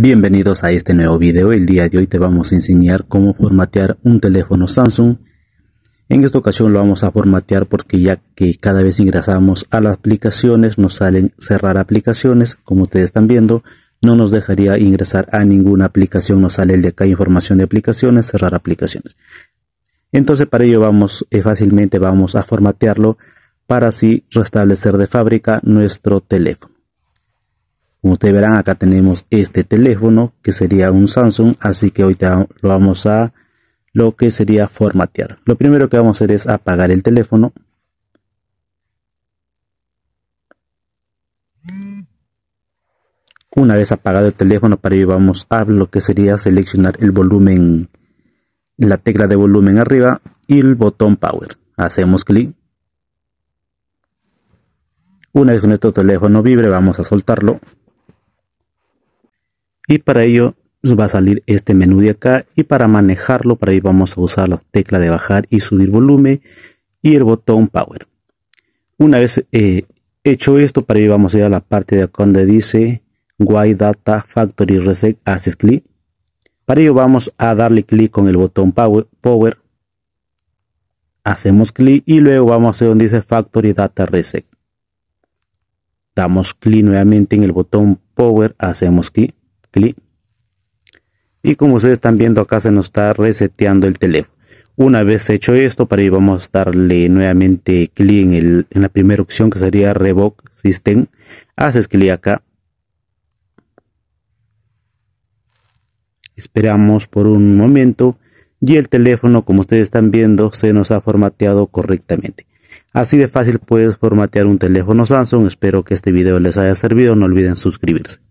Bienvenidos a este nuevo video, el día de hoy te vamos a enseñar cómo formatear un teléfono Samsung en esta ocasión lo vamos a formatear porque ya que cada vez ingresamos a las aplicaciones nos salen cerrar aplicaciones como ustedes están viendo no nos dejaría ingresar a ninguna aplicación nos sale el de acá información de aplicaciones cerrar aplicaciones entonces para ello vamos eh, fácilmente vamos a formatearlo para así restablecer de fábrica nuestro teléfono como ustedes verán, acá tenemos este teléfono que sería un Samsung, así que hoy lo vamos a lo que sería formatear. Lo primero que vamos a hacer es apagar el teléfono. Una vez apagado el teléfono, para ello vamos a lo que sería seleccionar el volumen, la tecla de volumen arriba y el botón power. Hacemos clic. Una vez nuestro teléfono vibre, vamos a soltarlo y para ello nos va a salir este menú de acá y para manejarlo para ello vamos a usar la tecla de bajar y subir volumen y el botón power una vez eh, hecho esto para ello vamos a ir a la parte de acá donde dice y data factory reset haces clic para ello vamos a darle clic con el botón power, power hacemos clic y luego vamos a donde dice factory data reset damos clic nuevamente en el botón power hacemos clic clic y como ustedes están viendo acá se nos está reseteando el teléfono una vez hecho esto para ir vamos a darle nuevamente clic en, en la primera opción que sería revoke system haces clic acá esperamos por un momento y el teléfono como ustedes están viendo se nos ha formateado correctamente así de fácil puedes formatear un teléfono Samsung espero que este video les haya servido no olviden suscribirse